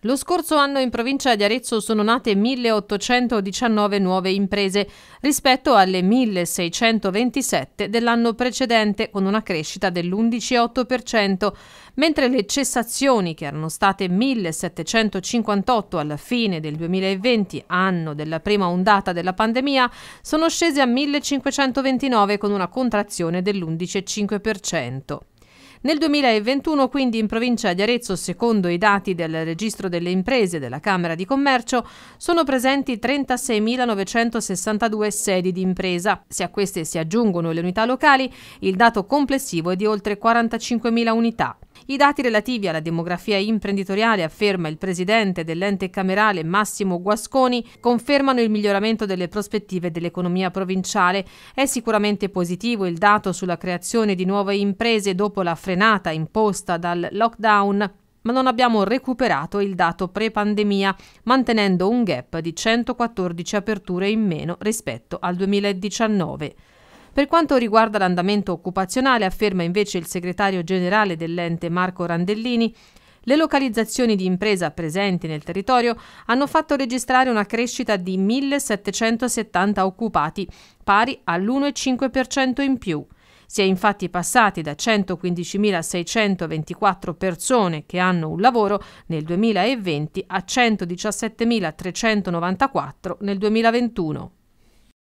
Lo scorso anno in provincia di Arezzo sono nate 1.819 nuove imprese rispetto alle 1.627 dell'anno precedente con una crescita dell'11,8%, mentre le cessazioni che erano state 1.758 alla fine del 2020, anno della prima ondata della pandemia, sono scese a 1.529 con una contrazione dell'11,5%. Nel 2021 quindi in provincia di Arezzo, secondo i dati del registro delle imprese della Camera di Commercio, sono presenti 36.962 sedi di impresa. Se a queste si aggiungono le unità locali, il dato complessivo è di oltre 45.000 unità. I dati relativi alla demografia imprenditoriale, afferma il presidente dell'ente camerale Massimo Guasconi, confermano il miglioramento delle prospettive dell'economia provinciale. È sicuramente positivo il dato sulla creazione di nuove imprese dopo la frenata imposta dal lockdown, ma non abbiamo recuperato il dato pre-pandemia, mantenendo un gap di 114 aperture in meno rispetto al 2019. Per quanto riguarda l'andamento occupazionale, afferma invece il segretario generale dell'ente Marco Randellini, le localizzazioni di impresa presenti nel territorio hanno fatto registrare una crescita di 1.770 occupati, pari all'1,5% in più. Si è infatti passati da 115.624 persone che hanno un lavoro nel 2020 a 117.394 nel 2021.